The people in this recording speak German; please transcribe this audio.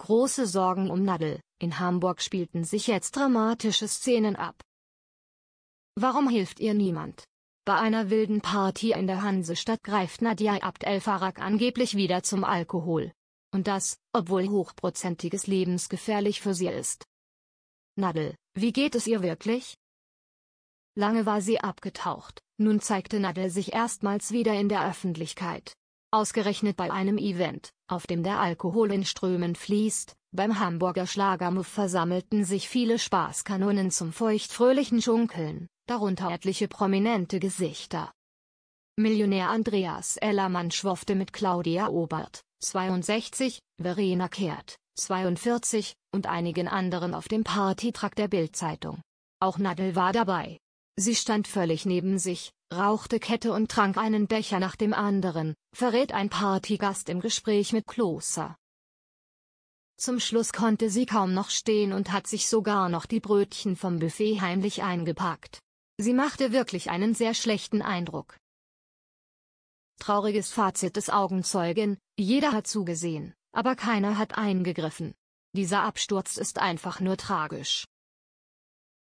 Große Sorgen um Nadel. In Hamburg spielten sich jetzt dramatische Szenen ab. Warum hilft ihr niemand? Bei einer wilden Party in der Hansestadt greift Nadia Abd el-Farag angeblich wieder zum Alkohol. Und das, obwohl hochprozentiges lebensgefährlich für sie ist. Nadel, wie geht es ihr wirklich? Lange war sie abgetaucht, nun zeigte Nadel sich erstmals wieder in der Öffentlichkeit. Ausgerechnet bei einem Event, auf dem der Alkohol in Strömen fließt, beim Hamburger Schlagermuff versammelten sich viele Spaßkanonen zum feuchtfröhlichen Schunkeln, darunter etliche prominente Gesichter. Millionär Andreas Ellermann schwoffte mit Claudia Obert, 62, Verena Kehrt, 42, und einigen anderen auf dem Partytrack der Bildzeitung. Auch Nadel war dabei. Sie stand völlig neben sich, rauchte Kette und trank einen Becher nach dem anderen, verrät ein Partygast im Gespräch mit Kloster. Zum Schluss konnte sie kaum noch stehen und hat sich sogar noch die Brötchen vom Buffet heimlich eingepackt. Sie machte wirklich einen sehr schlechten Eindruck. Trauriges Fazit des Augenzeugen, jeder hat zugesehen, aber keiner hat eingegriffen. Dieser Absturz ist einfach nur tragisch.